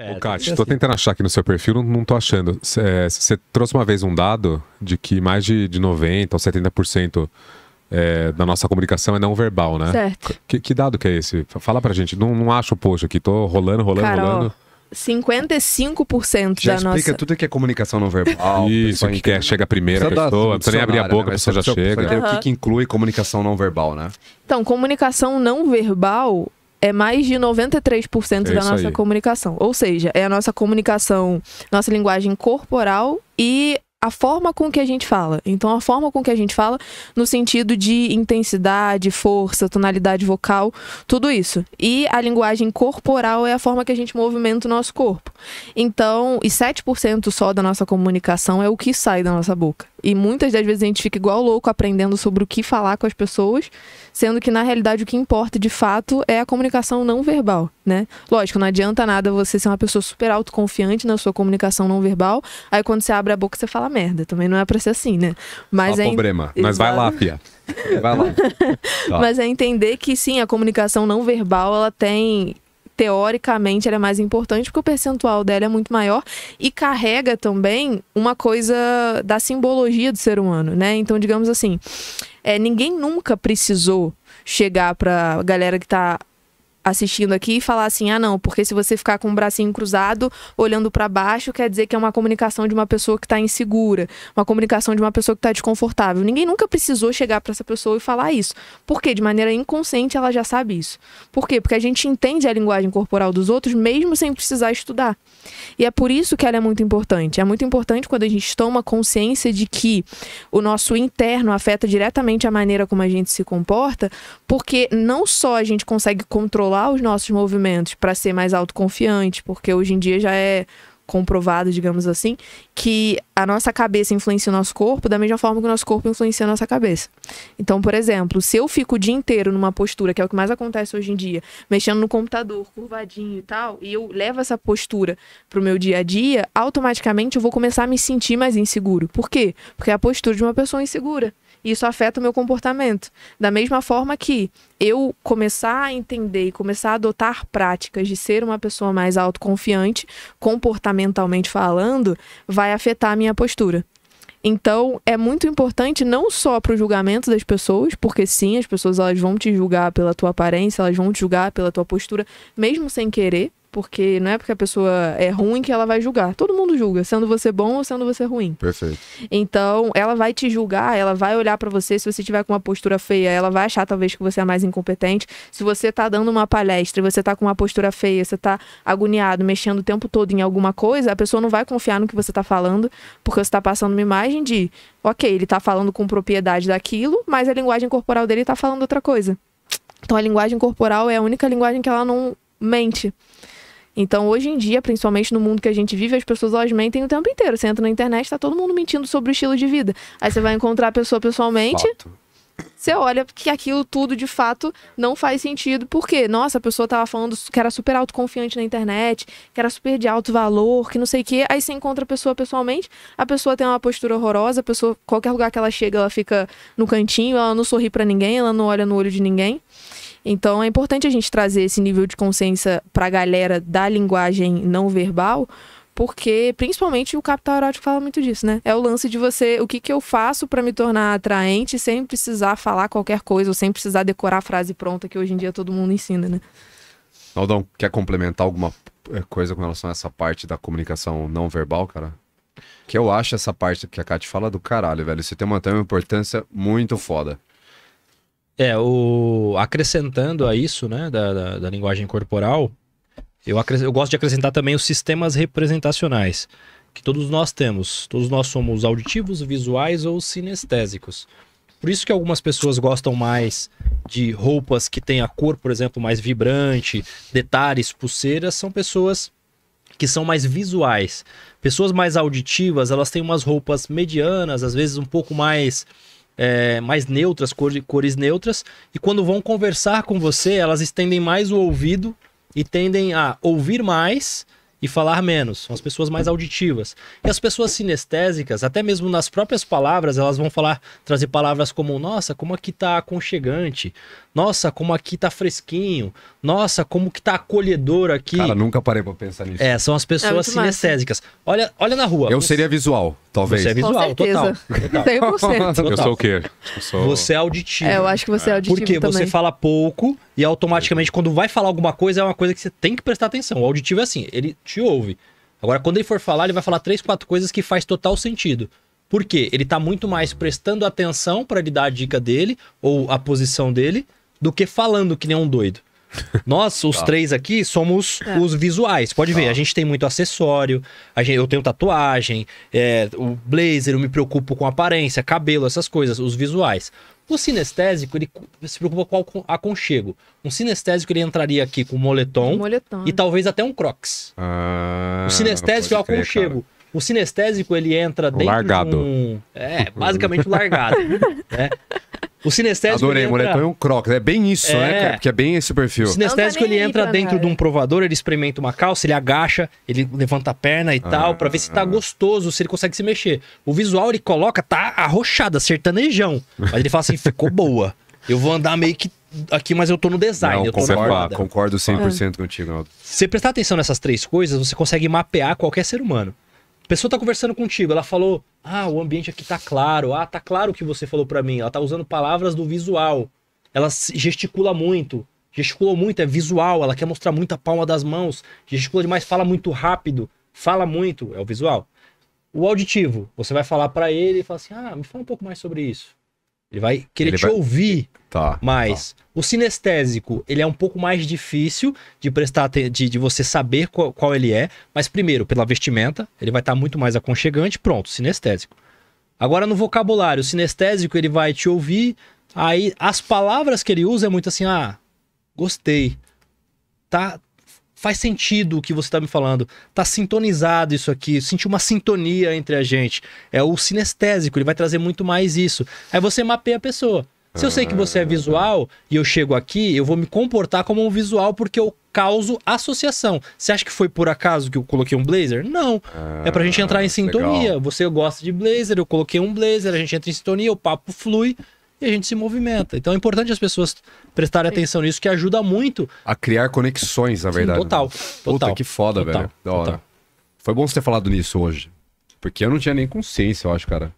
É, Ô, estou tô assim. tentando achar aqui no seu perfil, não, não tô achando. Você é, trouxe uma vez um dado de que mais de, de 90% ou 70% é, da nossa comunicação é não verbal, né? Certo. Que, que, dado que é esse? Fala pra gente. Não, não acho o post aqui, tô rolando, rolando, Carol. rolando. 55% Já da nossa... explica tudo que é comunicação não verbal. Isso, que, que é, chega primeiro a pessoa, não precisa nem abrir a né? boca, né? a pessoa já chega. Uhum. O que, que, inclui comunicação não verbal, né? Então, comunicação não verbal é mais de 93% é da nossa aí. comunicação. Ou seja, é a nossa comunicação, nossa linguagem corporal e a forma com que a gente fala. Então, a forma com que a gente fala, no sentido de intensidade, força, tonalidade vocal, tudo isso. E a linguagem corporal é a forma que a gente movimenta o nosso corpo. Então, e 7% só da nossa comunicação é o que sai da nossa boca. E muitas das vezes a gente fica igual louco aprendendo sobre o que falar com as pessoas, sendo que na realidade o que importa de fato é a comunicação não verbal, né? Lógico, não adianta nada você ser uma pessoa super autoconfiante na sua comunicação não verbal, aí quando você abre a boca você fala merda, também não é pra ser assim, né? Mas é problema, in... mas vai lá, Pia. Vai lá. Tá. Mas é entender que sim, a comunicação não verbal, ela tem teoricamente ela é mais importante porque o percentual dela é muito maior e carrega também uma coisa da simbologia do ser humano, né? Então, digamos assim, é, ninguém nunca precisou chegar para a galera que está assistindo aqui e falar assim: ah, não, porque se você ficar com o bracinho cruzado, olhando para baixo, quer dizer que é uma comunicação de uma pessoa que está insegura, uma comunicação de uma pessoa que está desconfortável. Ninguém nunca precisou chegar para essa pessoa e falar isso. porque De maneira inconsciente ela já sabe isso. Por quê? Porque a gente entende a linguagem corporal dos outros mesmo sem precisar estudar. E é por isso que ela é muito importante. É muito importante quando a gente toma consciência de que o nosso interno afeta diretamente a maneira como a gente se comporta, porque não só a gente consegue controlar controlar os nossos movimentos para ser mais autoconfiante, porque hoje em dia já é comprovado, digamos assim, que a nossa cabeça influencia o nosso corpo da mesma forma que o nosso corpo influencia a nossa cabeça. Então, por exemplo, se eu fico o dia inteiro numa postura, que é o que mais acontece hoje em dia, mexendo no computador, curvadinho e tal, e eu levo essa postura pro meu dia a dia, automaticamente eu vou começar a me sentir mais inseguro. Por quê? Porque é a postura de uma pessoa insegura isso afeta o meu comportamento. Da mesma forma que eu começar a entender e começar a adotar práticas de ser uma pessoa mais autoconfiante, comportamentalmente falando, vai afetar a minha postura. Então, é muito importante não só para o julgamento das pessoas, porque sim, as pessoas elas vão te julgar pela tua aparência, elas vão te julgar pela tua postura, mesmo sem querer, porque não é porque a pessoa é ruim que ela vai julgar. Todo mundo julga, sendo você bom ou sendo você ruim. Perfeito. Então, ela vai te julgar, ela vai olhar para você. Se você tiver com uma postura feia, ela vai achar talvez que você é mais incompetente. Se você tá dando uma palestra e você tá com uma postura feia, você tá agoniado, mexendo o tempo todo em alguma coisa, a pessoa não vai confiar no que você tá falando, porque você tá passando uma imagem de, ok, ele tá falando com propriedade daquilo, mas a linguagem corporal dele tá falando outra coisa. Então, a linguagem corporal é a única linguagem que ela não mente. Então, hoje em dia, principalmente no mundo que a gente vive, as pessoas elas mentem o tempo inteiro. Você entra na internet, tá todo mundo mentindo sobre o estilo de vida. Aí você vai encontrar a pessoa pessoalmente. Fato. Você olha que aquilo tudo de fato não faz sentido, porque, nossa, a pessoa tava falando que era super autoconfiante na internet, que era super de alto valor, que não sei o quê. Aí você encontra a pessoa pessoalmente, a pessoa tem uma postura horrorosa, a pessoa, qualquer lugar que ela chega, ela fica no cantinho, ela não sorri para ninguém, ela não olha no olho de ninguém. Então é importante a gente trazer esse nível de consciência para a galera da linguagem não verbal, porque principalmente o capital erótico fala muito disso, né? É o lance de você, o que que eu faço para me tornar atraente sem precisar falar qualquer coisa, ou sem precisar decorar a frase pronta que hoje em dia todo mundo ensina, né? Aldão, quer complementar alguma eh, coisa com relação a essa parte da comunicação não verbal, cara? Que eu acho essa parte que a Kate fala do caralho, velho. Isso tem uma, tem uma importância muito foda. É, o... acrescentando a isso, né, da, da, da linguagem corporal, eu, acres... eu gosto de acrescentar também os sistemas representacionais, que todos nós temos. Todos nós somos auditivos, visuais ou sinestésicos. Por isso que algumas pessoas gostam mais de roupas que têm a cor, por exemplo, mais vibrante, detalhes, pulseiras, são pessoas que são mais visuais. Pessoas mais auditivas, elas têm umas roupas medianas, às vezes um pouco mais é, mais neutras, cores, cores neutras, e quando vão conversar com você, elas estendem mais o ouvido e tendem a ouvir mais e falar menos. São as pessoas mais auditivas. E as pessoas sinestésicas, até mesmo nas próprias palavras, elas vão falar, trazer palavras como nossa, como aqui tá aconchegante. Nossa, como aqui tá fresquinho. Nossa, como que tá acolhedor aqui. Cara, nunca parei para pensar nisso. É, são as é pessoas é sinestésicas. Olha, olha na rua. Eu seria visual. Talvez. Você é visual, Com certeza. total. total. 100%. Eu sou o quê? Sou... Você é auditivo. É, eu acho que você é, é auditivo Porque também. você fala pouco e automaticamente quando vai falar alguma coisa é uma coisa que você tem que prestar atenção. O auditivo é assim, ele te ouve. Agora, quando ele for falar, ele vai falar três, quatro coisas que faz total sentido. Por quê? Ele tá muito mais prestando atenção para lhe dar a dica dele ou a posição dele do que falando que nem um doido. Nós, os tá. três aqui, somos é. os visuais. Pode tá. ver, a gente tem muito acessório, a gente, eu tenho tatuagem, é, o blazer, eu me preocupo com aparência, cabelo, essas coisas, os visuais. O cinestésico, ele se preocupa com aconchego. Um cinestésico, ele entraria aqui com moletom, um moletom. e talvez até um crocs. Ah, o cinestésico é o aconchego. O cinestésico, ele entra dentro largado. de um... É, basicamente largado. né? O sinestésico. Adorei, entra... moletom um crocs. É bem isso, né, é... né, Porque é bem esse perfil. O sinestésico, ele entra dentro de um provador, ele experimenta uma calça, ele agacha, ele levanta a perna e ah, tal, pra ver se tá ah. gostoso, se ele consegue se mexer. O visual, ele coloca, tá arrochada, sertanejão. Mas ele fala assim, ficou boa. Eu vou andar meio que aqui, mas eu tô no design. Não, eu concordo, concordo 100% ah. é. contigo, Aldo. Se você prestar atenção nessas três coisas, você consegue mapear qualquer ser humano. A pessoa tá conversando contigo, ela falou: "Ah, o ambiente aqui tá claro. Ah, tá claro o que você falou para mim". Ela tá usando palavras do visual. Ela gesticula muito. Gesticulou muito, é visual, ela quer mostrar muito a palma das mãos, gesticula demais, fala muito rápido, fala muito, é o visual. O auditivo, você vai falar para ele e fala assim: "Ah, me fala um pouco mais sobre isso". Ele vai querer ele te vai... ouvir tá, tá. mais. Tá. O sinestésico, ele é um pouco mais difícil de prestar de, de você saber qual, qual, ele é, mas primeiro, pela vestimenta, ele vai estar tá muito mais aconchegante, pronto, sinestésico. Agora no vocabulário, o sinestésico, ele vai te ouvir, aí as palavras que ele usa é muito assim, ah, gostei. Tá faz sentido o que você está me falando, tá sintonizado isso aqui, sentir uma sintonia entre a gente. É o sinestésico, ele vai trazer muito mais isso. Aí você mapeia a pessoa. Se eu sei que você é visual e eu chego aqui, eu vou me comportar como um visual porque eu causo associação. Você acha que foi por acaso que eu coloquei um blazer? Não. é é pra gente entrar em ah, sintonia. Legal. Você gosta de blazer, eu coloquei um blazer, a gente entra em sintonia, o papo flui e a gente se movimenta. Então é importante as pessoas prestarem atenção nisso, que ajuda muito. A criar conexões, na verdade. Sim, né? total, total. Puta, que foda, total, velho. Da hora. Foi bom você ter falado nisso hoje. Porque eu não tinha nem consciência, eu acho, cara.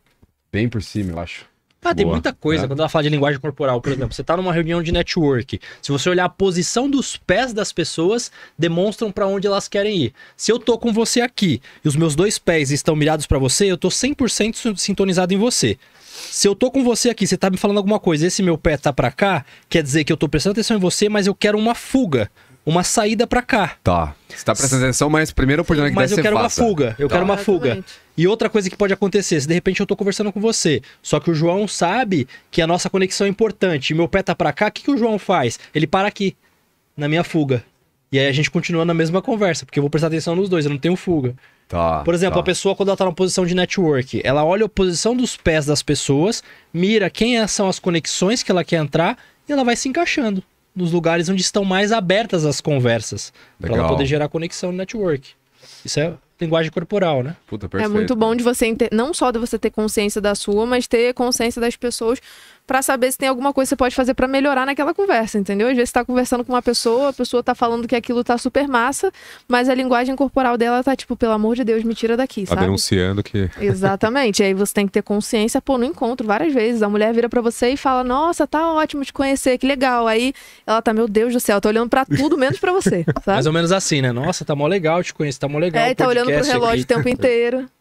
Bem por cima, eu acho. Ah, tem muita coisa. Né? Quando ela fala de linguagem corporal, por exemplo, você está numa reunião de network. Se você olhar a posição dos pés das pessoas, demonstram para onde elas querem ir. Se eu tô com você aqui e os meus dois pés estão mirados para você, eu tô 100% sintonizado em você. Se eu tô com você aqui, você tá me falando alguma coisa, esse meu pé tá para cá, quer dizer que eu tô prestando atenção em você, mas eu quero uma fuga uma saída para cá. Tá. Você tá prestando atenção, mas primeira oportunidade que mas der, você Mas eu quero passa. uma fuga. Eu tá. quero uma fuga. E outra coisa que pode acontecer, se de repente eu tô conversando com você, só que o João sabe que a nossa conexão é importante e meu pé tá para cá, o que, que o João faz? Ele para aqui, na minha fuga. E aí a gente continua na mesma conversa, porque eu vou prestar atenção nos dois, eu não tenho fuga. Tá, Por exemplo, tá. a pessoa, quando ela tá na posição de network, ela olha a posição dos pés das pessoas, mira quem são as conexões que ela quer entrar e ela vai se encaixando nos lugares onde estão mais abertas as conversas. Para ela poder gerar conexão no network. Isso é linguagem corporal, né? Puta, é perfeito. É muito bom né? de você não só de você ter consciência da sua, mas ter consciência das pessoas, para saber se tem alguma coisa que você pode fazer para melhorar naquela conversa, entendeu? Às vezes você tá conversando com uma pessoa, a pessoa tá falando que aquilo tá super massa, mas a linguagem corporal dela tá tipo, pelo amor de Deus, me tira daqui, tá sabe? denunciando que... Exatamente. aí você tem que ter consciência, pô, no encontro, várias vezes, a mulher vira para você e fala, nossa, tá ótimo te conhecer, que legal. Aí ela tá, meu Deus do céu, tô tá olhando para tudo menos para você, sabe? Mais ou menos assim, né? Nossa, tá mó legal te conhecer, tá mó legal. É, tá olhando pro relógio aqui. o tempo inteiro.